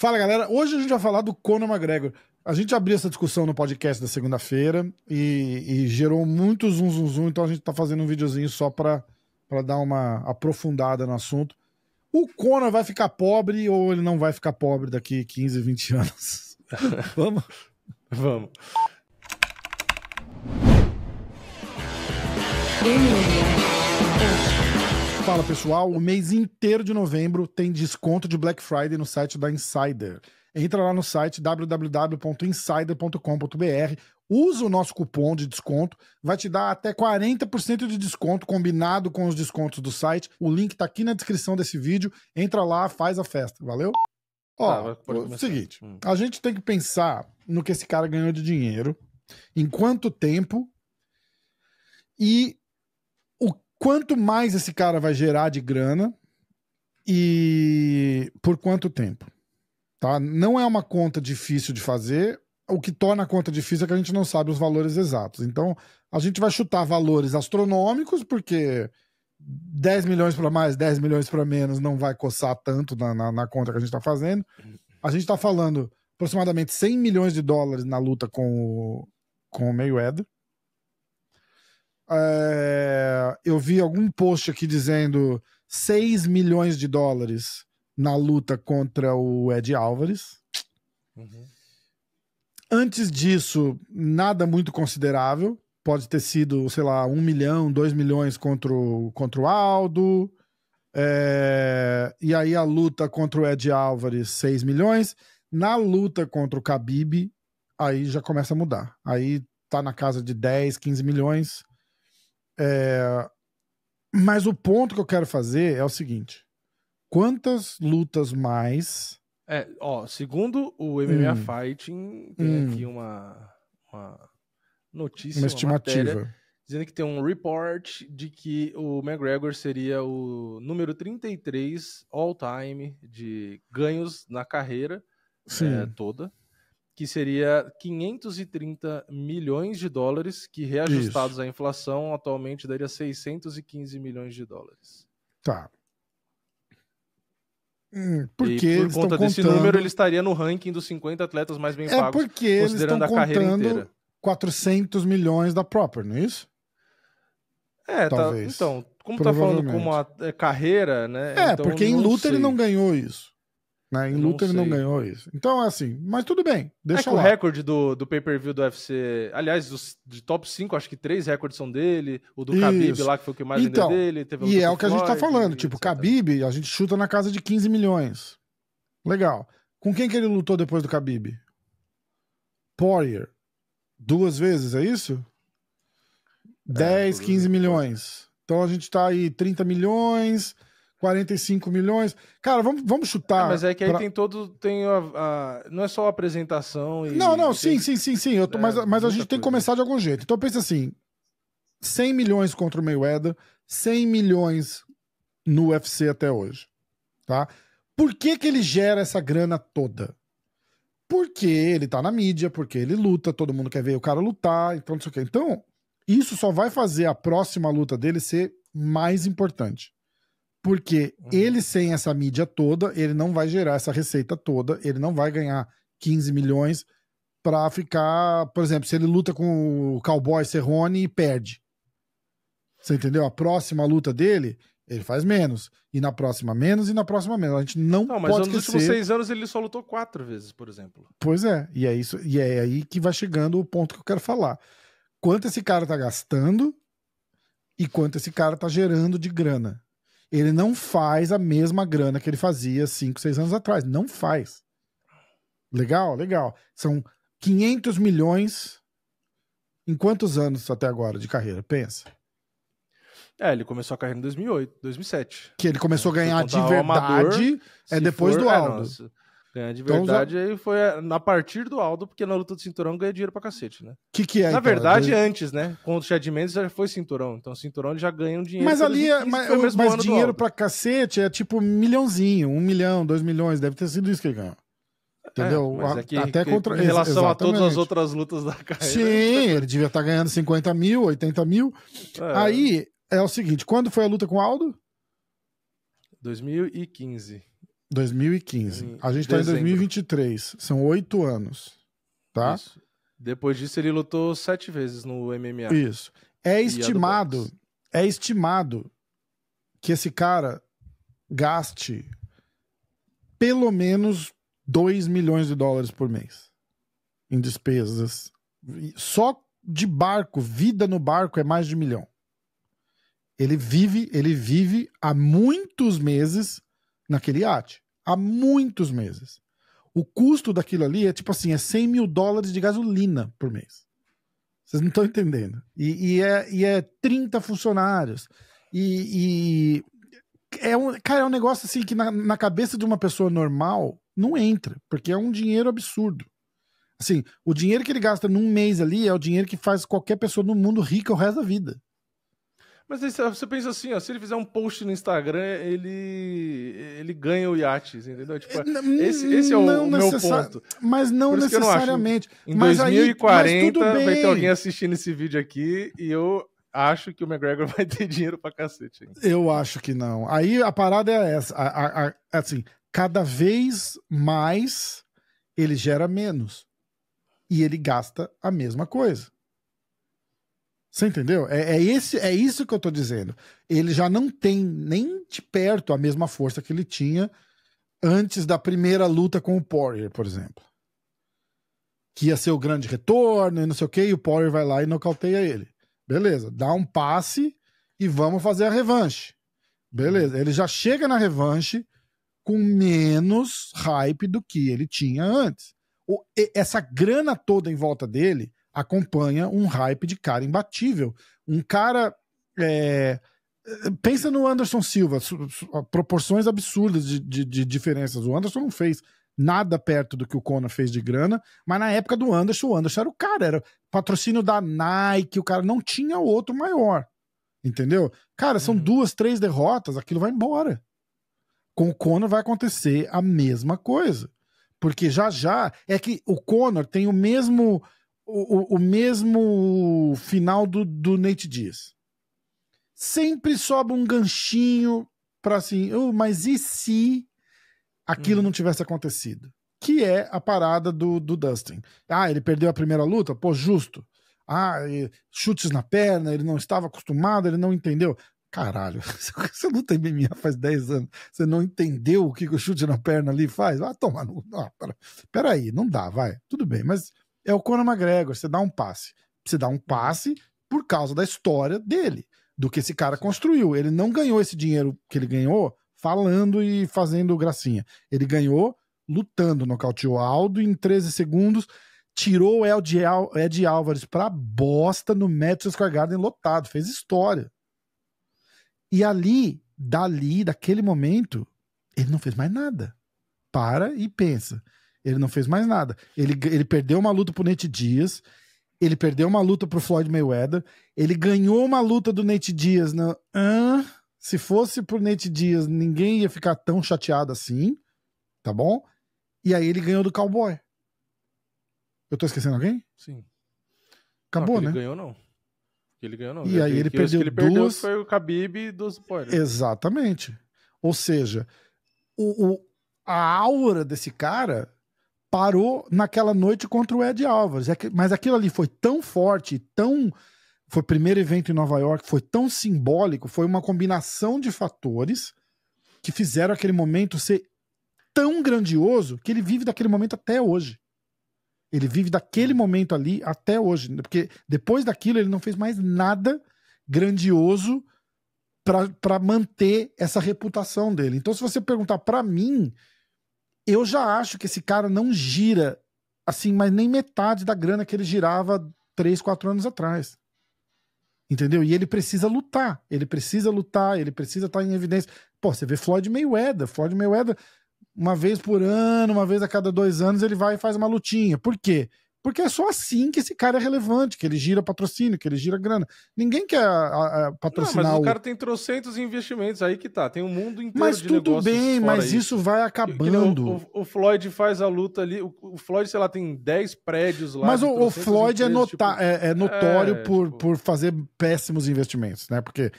Fala galera, hoje a gente vai falar do Conor McGregor. A gente abriu essa discussão no podcast da segunda-feira e, e, gerou muito zum, zum, zum, então a gente tá fazendo um videozinho só pra, dar uma aprofundada no assunto. O Conor vai ficar pobre ou ele não vai ficar pobre daqui 15, 20 anos? Vamos? Vamos. Fala pessoal, o mês inteiro de novembro tem desconto de Black Friday no site da Insider. Entra lá no site www.insider.com.br, usa o nosso cupom de desconto, vai te dar até 40% de desconto combinado com os descontos do site. O link tá aqui na descrição desse vídeo. Entra lá, faz a festa, valeu? Ó, ah, seguinte, hum. a gente tem que pensar no que esse cara ganhou de dinheiro, em quanto tempo e quanto mais esse cara vai gerar de grana e por quanto tempo. Tá? Não é uma conta difícil de fazer. O que torna a conta difícil é que a gente não sabe os valores exatos. Então, a gente vai chutar valores astronômicos, porque 10 milhões para mais, 10 milhões para menos não vai coçar tanto na, na, na conta que a gente está fazendo. A gente está falando aproximadamente 100 milhões de dólares na luta com o, com o Mayweather. É, eu vi algum post aqui dizendo 6 milhões de dólares na luta contra o Ed Álvares. Uhum. Antes disso, nada muito considerável. Pode ter sido, sei lá, 1 milhão, 2 milhões contra o, contra o Aldo. É, e aí a luta contra o Ed Álvares, 6 milhões. Na luta contra o Khabib, aí já começa a mudar. Aí tá na casa de 10, 15 milhões. É... Mas o ponto que eu quero fazer é o seguinte: quantas lutas mais. É, ó, segundo o MMA hum. Fighting, tem hum. aqui uma, uma notícia. Uma estimativa. Uma matéria, dizendo que tem um report de que o McGregor seria o número 33 all-time de ganhos na carreira é, toda que seria 530 milhões de dólares, que reajustados Isso. à inflação atualmente daria 615 milhões de dólares. Tá. Hum, porque e por conta desse contando... número, ele estaria no ranking dos 50 atletas mais bem é pagos, considerando a carreira inteira. 400 milhões da própria, não é isso? É, tá, Talvez. Tá, então, como tá falando como a é, carreira, né? É, então, porque em luta sei. ele não ganhou isso. Né? Em luta ele não ganhou isso. Então, assim, mas tudo bem. Deixa é lá. o recorde do, do pay-per-view do UFC. Aliás, os de top 5, acho que três recordes são dele. O do Kabib Khabib lá, que foi o que mais então, dele. e é o que Floyd, a gente tá falando. tipo, Kabib Khabib, a gente chuta na casa de 15 milhões. Legal. Com quem que ele lutou depois do Khabib? Poirier. Duas vezes, é isso? 10, é, 15 milhões. Então a gente tá aí 30 milhões 45 milhões. Cara, vamos, vamos chutar. É, mas é que aí pra... tem todo. Tem a, a, não é só a apresentação. E, não, não, sim, tem... sim, sim, sim. Eu tô, é, mas mas a gente coisa. tem que começar de algum jeito. Então pensa assim: 100 milhões contra o Mayweather, 100 milhões no UFC até hoje. Tá? Por que, que ele gera essa grana toda? Porque ele tá na mídia, porque ele luta, todo mundo quer ver o cara lutar, então não sei o quê. Então, isso só vai fazer a próxima luta dele ser mais importante. Porque uhum. ele sem essa mídia toda, ele não vai gerar essa receita toda, ele não vai ganhar 15 milhões para ficar, por exemplo, se ele luta com o Cowboy Serrone e perde. Você entendeu? A próxima luta dele, ele faz menos. E na próxima, menos. E na próxima, menos. A gente não, não mas pode esquecer... Nos últimos seis anos ele só lutou quatro vezes, por exemplo. Pois é. E é, isso, e é aí que vai chegando o ponto que eu quero falar. Quanto esse cara tá gastando e quanto esse cara tá gerando de grana ele não faz a mesma grana que ele fazia 5, 6 anos atrás. Não faz. Legal, legal. São 500 milhões em quantos anos até agora de carreira? Pensa. É, ele começou a carreira em 2008, 2007. Que ele começou a ganhar de verdade amador, é depois for, do é, Aldo. É, Ganhar de então, verdade então, aí foi a partir do Aldo, porque na luta do cinturão ganha dinheiro pra cacete, né? Que que é? Na então, verdade, antes, né? Quando o Chad Mendes já foi cinturão. Então, cinturão ele já ganha um dinheiro. Mas ali, é, mas, o mas dinheiro pra cacete é tipo um milhãozinho, um milhão, dois milhões. Deve ter sido isso que ele ganhou. Entendeu? É, é que, Até que, contra... Em relação Exatamente. a todas as outras lutas da carreira. Sim, ele devia estar tá ganhando 50 mil, 80 mil. É. Aí é o seguinte: quando foi a luta com o Aldo? 2015. 2015. Em a gente está em 2023. São oito anos. Tá? Isso. Depois disso, ele lutou sete vezes no MMA. Isso. É estimado. É estimado que esse cara gaste pelo menos 2 milhões de dólares por mês em despesas. Só de barco, vida no barco é mais de um milhão. Ele vive, ele vive há muitos meses naquele iate há muitos meses. O custo daquilo ali é tipo assim, é 100 mil dólares de gasolina por mês. Vocês não estão entendendo. E, e, é, e é 30 funcionários. E, e, é um, cara, é um negócio assim que na, na cabeça de uma pessoa normal não entra, porque é um dinheiro absurdo. Assim, o dinheiro que ele gasta num mês ali é o dinheiro que faz qualquer pessoa no mundo rica o resto da vida. Mas você pensa assim, ó, se ele fizer um post no Instagram, ele, ele ganha o iate, entendeu? Tipo, não, hum, esse, esse é o meu ponto. Mas não necessariamente. Não em mas 2040 aí, mas vai ter alguém assistindo esse vídeo aqui e eu acho que o McGregor vai ter dinheiro pra cacete. Hein? Eu acho que não. Aí a parada é essa. A, a, a, assim, cada vez mais ele gera menos. E ele gasta a mesma coisa. Você entendeu? É, é, esse, é isso que eu tô dizendo. Ele já não tem nem de perto a mesma força que ele tinha antes da primeira luta com o Poirier, por exemplo. Que ia ser o grande retorno e não sei o que, e o Poirier vai lá e nocauteia ele. Beleza, dá um passe e vamos fazer a revanche. Beleza, ele já chega na revanche com menos hype do que ele tinha antes. essa grana toda em volta dele acompanha um hype de cara imbatível. Um cara. É, pensa no Anderson Silva, proporções absurdas de, de, de, diferenças. O Anderson não fez nada perto do que o Conor fez de grana, mas na época do Anderson, o Anderson era o cara, era patrocínio da Nike, o cara não tinha outro maior. Entendeu? Cara, são uhum. duas, três derrotas, aquilo vai embora. Com o Conor vai acontecer a mesma coisa. Porque já já é que o Conor tem o mesmo o, o mesmo final do, do Nate Dias Sempre sobra um ganchinho para assim, oh, mas e se aquilo hum. não tivesse acontecido? Que é a parada do, do Dustin. Ah, ele perdeu a primeira luta? Pô, justo. Ah, chutes na perna, ele não estava acostumado, ele não entendeu. Caralho, você luta MMA faz 10 anos, você não entendeu o que o chute na perna ali faz? Ah, toma, não, não, pera, peraí, não dá, vai, tudo bem, mas é o Conor McGregor. Você dá um passe. Você dá um uhum. passe por causa da história dele, do que esse cara construiu. Ele não ganhou esse dinheiro que ele ganhou falando e fazendo gracinha. Ele ganhou lutando, nocauteou Aldo em 13 segundos, tirou o Ed, Al Ed Álvares pra bosta no Madison Square Garden lotado, fez história. E ali, dali, daquele momento, ele não fez mais nada. Para e pensa. Ele não fez mais nada. Ele, ele perdeu uma luta pro Nate Dias, ele perdeu uma luta pro Floyd Mayweather, ele ganhou uma luta do Nate Dias. Na... Ah, se fosse pro Nate Dias, ninguém ia ficar tão chateado assim, tá bom? E aí ele ganhou do Cowboy. Eu tô esquecendo alguém? Sim. Acabou, não, né? Ele ganhou, não. Ele ganhou, não. E aí ele perdeu, ele perdeu Foi o Khabib e duas spoilers. Exatamente. Ou seja, o, o, a aura desse cara parou naquela noite contra o Ed Alvarez. É mas aquilo ali foi tão forte, tão. Foi o primeiro evento em Nova York, foi tão simbólico, foi uma combinação de fatores que fizeram aquele momento ser tão grandioso que ele vive daquele momento até hoje. Ele vive daquele momento ali até hoje, porque depois daquilo ele não fez mais nada grandioso para manter essa reputação dele. Então, se você perguntar para mim, eu já acho que esse cara não gira assim, mas nem metade da grana que ele girava três, quatro anos atrás. Entendeu? E ele precisa lutar, ele precisa lutar, ele precisa estar tá em evidência. Pô, você vê Floyd Mayweather, Floyd Mayweather uma vez por ano, uma vez a cada dois anos, ele vai e faz uma lutinha. Por quê? Porque é só assim que esse cara é relevante, que ele gira patrocínio, que ele gira grana. Ninguém quer a, a patrocinar. Não, mas o, o cara tem trocentos investimentos, aí que tá. Tem um mundo inteiro mas de negócios. Mas tudo bem, mas isso. isso vai acabando. O, o, o, Floyd faz a luta ali. O, Floyd, sei lá, tem 10 prédios lá. Mas o, Floyd é, nota tipo... é, é, notório é, por, tipo... por fazer péssimos investimentos, né? Porque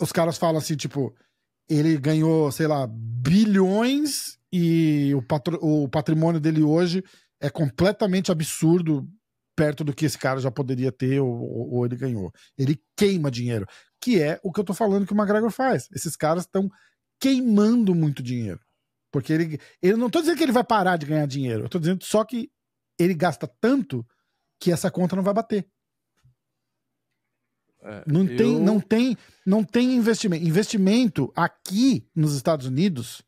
os caras falam assim, tipo, ele ganhou, sei lá, bilhões e o, patro... o patrimônio dele hoje é completamente absurdo perto do que esse cara já poderia ter ou, ou ele ganhou. Ele queima dinheiro, que é o que eu tô falando que o McGregor faz. Esses caras estão queimando muito dinheiro. Porque ele, ele não tô dizendo que ele vai parar de ganhar dinheiro, eu tô dizendo só que ele gasta tanto que essa conta não vai bater. É, não, eu... tem, não, tem, não tem investimento. Investimento aqui nos Estados Unidos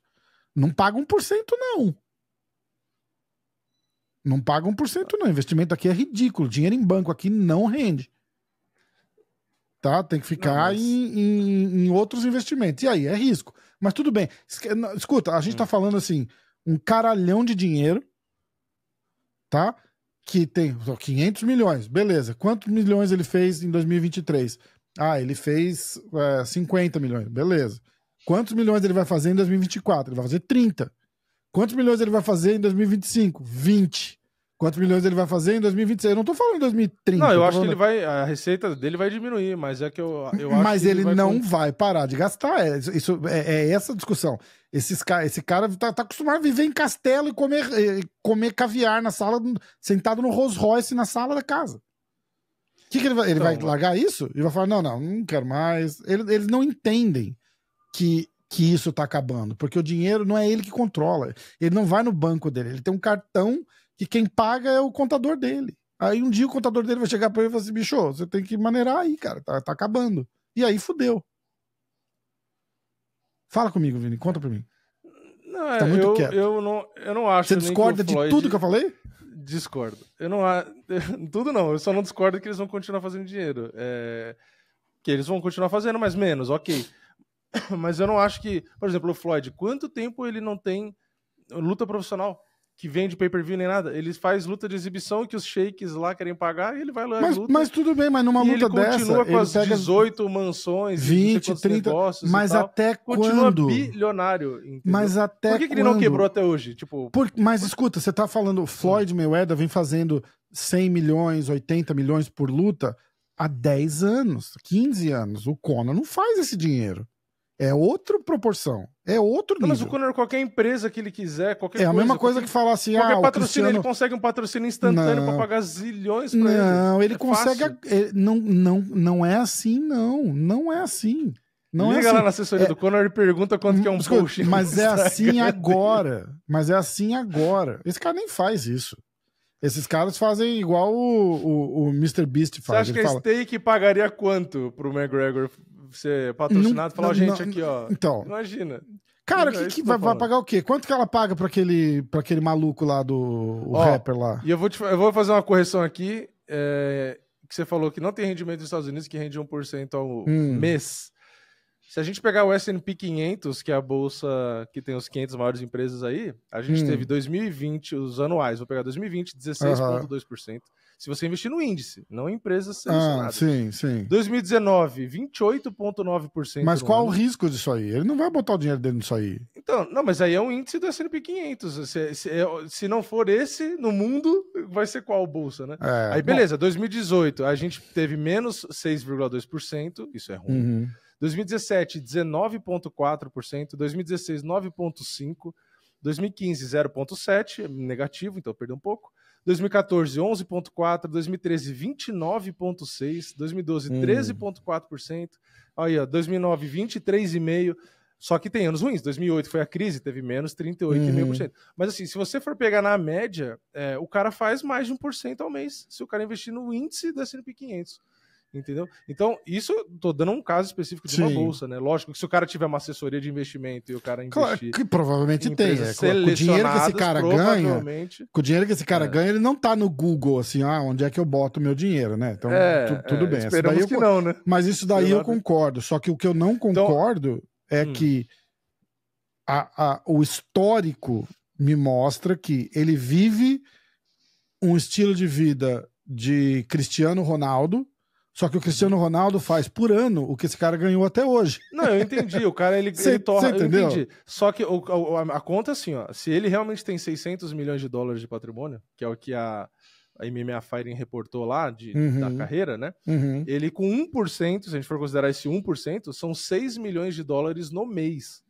não paga 1%, não. Não paga 1% não. Investimento aqui é ridículo. Dinheiro em banco aqui não rende. Tá? Tem que ficar não, mas... em, em, em, outros investimentos. E aí, é risco. Mas tudo bem. Escuta, a gente tá hum. falando assim, um caralhão de dinheiro, tá? Que tem 500 milhões. Beleza. Quantos milhões ele fez em 2023? Ah, ele fez é, 50 milhões. Beleza. Quantos milhões ele vai fazer em 2024? Ele vai fazer 30. Quantos milhões ele vai fazer em 2025? 20. Quantos milhões ele vai fazer em 2026? Eu não tô falando em 2030. Não, eu, acho falando... que ele vai. A receita dele vai diminuir, mas é que eu, eu acho Mas que ele, ele vai não com... vai parar de gastar. É, isso, é, é essa discussão. Esses, esse cara tá, tá acostumado a viver em castelo e comer, comer caviar na sala, sentado no Rolls Royce na sala da casa. O que, que ele vai. Ele então, vai largar isso? Ele vai falar: não, não, não quero mais. eles não entendem que que isso está acabando, porque o dinheiro não é ele que controla. Ele não vai no banco dele, ele tem um cartão que quem paga é o contador dele. Aí um dia o contador dele vai chegar para ele e falar assim: bicho, você tem que maneirar aí, cara, tá, tá acabando. E aí fudeu. Fala comigo, Vini, conta para mim. Não, tá muito eu, quieto. Eu não, eu não acho. Você discorda Floyd... de tudo que eu falei? Discordo. Eu não a... tudo não. Eu só não discordo que eles vão continuar fazendo dinheiro. É... Que eles vão continuar fazendo, mas menos, ok. Mas eu não acho que, por exemplo, o Floyd, quanto tempo ele não tem luta profissional? que vende pay-per-view nem nada. Ele faz luta de exibição que os shakes lá querem pagar e ele vai lá mas, Mas tudo bem, mas numa luta dessa... ele continua com ele as pega 18 mansões, 20, 30... Mas até quando? Continua bilionário, entendeu? Mas até Por que, que ele não quebrou até hoje? Tipo... Por... Mas escuta, você tá falando, o Floyd Mayweather vem fazendo 100 milhões, 80 milhões por luta há 10 anos, 15 anos. O Conor não faz esse dinheiro. É outra proporção. É outro nível. Mas o Conor, qualquer empresa que ele quiser, qualquer É a coisa, mesma coisa qualquer, que falar assim, qualquer ah, patrocínio, Cristiano... ele consegue um patrocínio instantâneo para pagar zilhões pra não, ele. Não, ele é consegue... não, não, não é assim, não. Não é assim. Não é Liga é assim. lá na assessoria é... do Conor e pergunta quanto que é um post. Mas é assim agora. Mas é assim agora. Esse cara nem faz isso. Esses caras fazem igual o, o, o Mr. Beast faz. Você acha ele que fala... a Steak pagaria quanto pro McGregor ser patrocinado e falar, não, gente, não, aqui, ó. Então. Imagina. Cara, é que, que vai, vai, pagar o quê? Quanto que ela paga para aquele, pra aquele maluco lá do ó, rapper lá? E eu vou, te, eu vou fazer uma correção aqui. É, que você falou que não tem rendimento nos Estados Unidos, que rende 1% ao hum. mês. Se a gente pegar o S&P 500, que é a bolsa que tem os 500 maiores empresas aí, a gente hum. teve 2020, os anuais, vou pegar 2020, 16,2%. Uhum se você investir no índice, não em empresas ah, selecionadas. Ah, sim, sim. 2019, 28,9%. Mas qual ano. o risco disso aí? Ele não vai botar o dinheiro dele nisso aí. Então, não, mas aí é um índice do S&P 500. Se, se, é, se, não for esse no mundo, vai ser qual bolsa, né? É, aí beleza, bom. 2018 a gente teve menos 6,2%, isso é ruim. Uhum. 2017, 19,4%, 2016, 9,5%, 2015, 0,7%, negativo, então perdeu um pouco. 2014, 11,4%, 2013, 29,6%, 2012, hum. 13,4%, aí, ó, 2009, 23,5%. Só que tem anos ruins. 2008 foi a crise, teve menos 38,5%. Uhum. Mas assim, se você for pegar na média, é, o cara faz mais de 1% ao mês se o cara investir no índice da S&P 500. Entendeu? Então, isso tô dando um caso específico de Sim. uma bolsa, né? Lógico que se o cara tiver uma assessoria de investimento e o cara investir. Claro, que provavelmente tem. É. Com o dinheiro que esse cara ganha. Com o dinheiro que esse cara é. ganha, ele não tá no Google, assim, ah, onde é que eu boto o meu dinheiro, né? Então, é, tu, tudo é, bem. Isso daí eu, que não, né? Mas isso daí eu concordo. Só que o que eu não então, concordo então, é hum. que a, a, o histórico me mostra que ele vive um estilo de vida de Cristiano Ronaldo só que o Cristiano Ronaldo faz por ano o que esse cara ganhou até hoje. Não, eu entendi. O cara, ele, ele torna... Eu entendi. Só que o, a, a, conta é assim, ó. Se ele realmente tem 600 milhões de dólares de patrimônio, que é o que a, a MMA Firing reportou lá de, uhum. da carreira, né? Uhum. Ele com 1%, se a gente for considerar esse 1%, são 6 milhões de dólares no mês.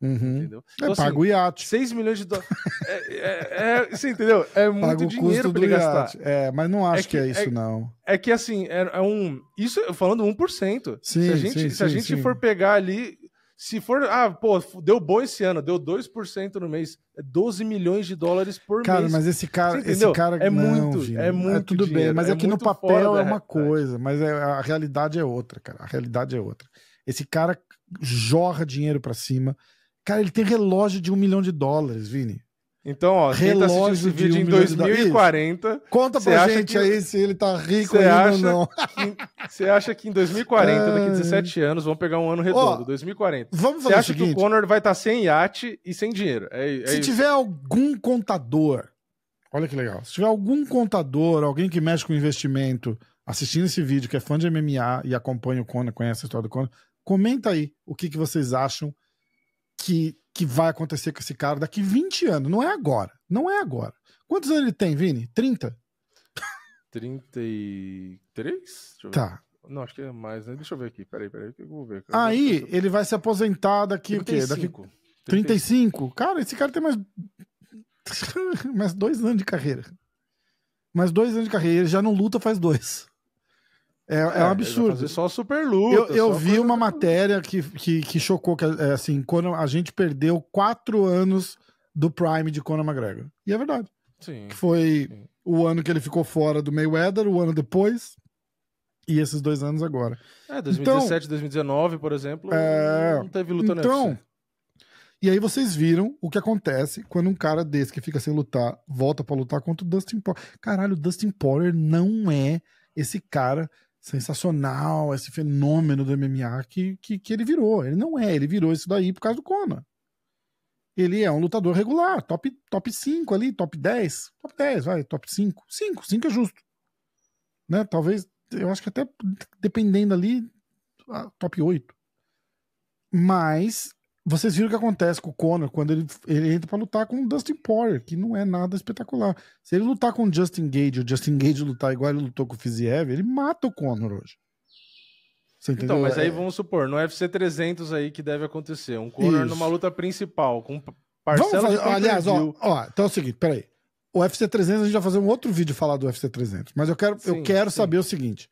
Uhum. Entendeu? É, então, é, assim, o iate. 6 milhões de dólares. é, é, é, entendeu? É muito paga dinheiro para ele gastar. É, mas não acho é que, é que, é isso, não. É que assim, é, é um. Isso falando 1%. Sim, se a gente, sim, se a gente sim. for pegar ali. Se for, ah, pô, deu bom esse ano, deu 2% no mês, é 12 milhões de dólares por cara, mês. Cara, mas esse cara, esse cara é não, muito, Gino, é muito é tudo dinheiro, bem, mas é, é que no papel é uma coisa, mas é, a realidade é outra, cara. A realidade é outra. Esse cara jorra dinheiro para cima, Cara, ele tem relógio de um milhão de dólares, Vini. Então, ó, tá relógio tá esse vídeo um em 2040. De... Conta pra gente que... aí se ele tá rico ou não. Você acha que em 2040, daqui daqui 17 anos, vamos pegar um ano redondo, ó, 2040. Vamos Você acha seguinte, que o Conor vai estar tá sem iate e sem dinheiro? É, é se isso. tiver algum contador, olha que legal. Se tiver algum contador, alguém que mexe com investimento, assistindo esse vídeo, que é fã de MMA e acompanha o Conor, conhece a história do Conor, comenta aí o que, que vocês acham que, que vai acontecer com esse cara daqui 20 anos. Não é agora. Não é agora. Quantos anos ele tem, Vini? 30? 33? Tá. Não, acho que é mais, né? Deixa eu ver aqui. Peraí, peraí, eu vou ver. Aí, ele vai se aposentar daqui 35. o quê? Daqui 35? 35? Cara, esse cara tem mais. mais dois anos de carreira. Mais dois anos de carreira. Ele já não luta faz dois. É, é, um é, absurdo. Fazer só super luta. Eu, eu vi uma luta. matéria que, que, que, chocou, que é, assim, quando a gente perdeu quatro anos do Prime de Conor McGregor. E é verdade. Sim. Que foi sim. o ano que ele ficou fora do Mayweather, o ano depois, e esses dois anos agora. É, 2017, então, 2019, por exemplo, é... não teve luta Então, e aí vocês viram o que acontece quando um cara desse que fica sem lutar, volta para lutar contra o Dustin Poirier. Caralho, o Dustin Poirier não é esse cara sensacional, esse fenômeno do MMA que, que, que ele virou. Ele não é, ele virou isso daí por causa do Conor. Ele é um lutador regular, top, top 5 ali, top 10, top 10, vai, top 5. 5, 5 é justo. Né? Talvez, eu acho que até dependendo ali, top 8. Mas vocês viram o que acontece com o Conor quando ele, ele entra para lutar com o Dustin Poirier, que não é nada espetacular. Se ele lutar com o Justin Gage, o Justin Gage lutar igual ele lutou com o Fiziev, ele mata o Conor hoje. Então, mas aí é. vamos supor, no UFC 300 aí que deve acontecer, um Conor numa luta principal, com parcela vamos fazer, Aliás, ó, ó, então é o seguinte, peraí. O UFC 300, a gente vai fazer um outro vídeo falar do UFC 300, mas eu quero, sim, eu quero saber o seguinte,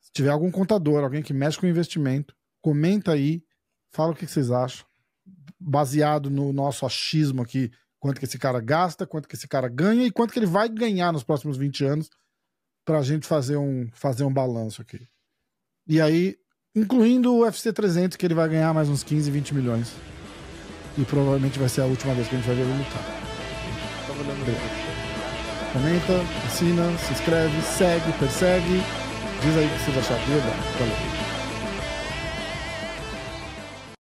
se tiver algum contador, alguém que mexe com investimento, comenta aí, fala o que vocês acham baseado no nosso achismo aqui, quanto que esse cara gasta, quanto que esse cara ganha e quanto que ele vai ganhar nos próximos 20 anos para a gente fazer um, fazer um balanço aqui. E aí, incluindo o UFC 300, que ele vai ganhar mais uns 15, 20 milhões. E provavelmente vai ser a última vez que a gente vai ver ele lutar. Comenta, assina, se inscreve, segue, persegue. Diz aí o que vocês acharam. Valeu.